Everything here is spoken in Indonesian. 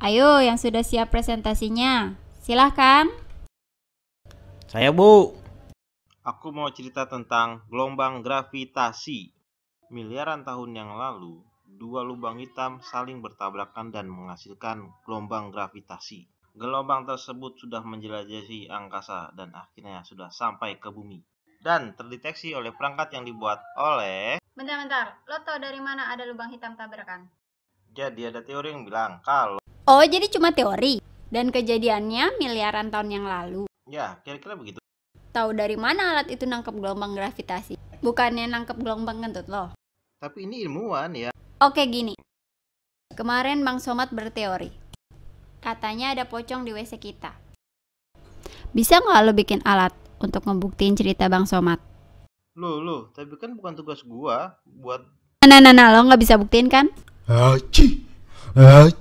Ayo yang sudah siap presentasinya, silahkan. Saya Bu. Aku mau cerita tentang gelombang gravitasi. Miliaran tahun yang lalu, dua lubang hitam saling bertabrakan dan menghasilkan gelombang gravitasi. Gelombang tersebut sudah menjelajahi angkasa dan akhirnya sudah sampai ke bumi. Dan terdeteksi oleh perangkat yang dibuat oleh... Bentar-bentar, lo tau dari mana ada lubang hitam tabrakan? Jadi ada teori yang bilang kalau Oh, jadi cuma teori dan kejadiannya miliaran tahun yang lalu. Ya, kira-kira begitu. Tahu dari mana alat itu nangkep gelombang gravitasi? Bukannya nangkep gelombang kentut loh. Tapi ini ilmuwan ya. Oke, gini. Kemarin Bang Somat berteori. Katanya ada pocong di WC kita. Bisa nggak lo bikin alat untuk membuktiin cerita Bang Somat? Loh, loh, tapi kan bukan tugas gua buat... Nah, nah, nah, nah lo nggak bisa buktiin kan? Aci, ah, aci. Ah,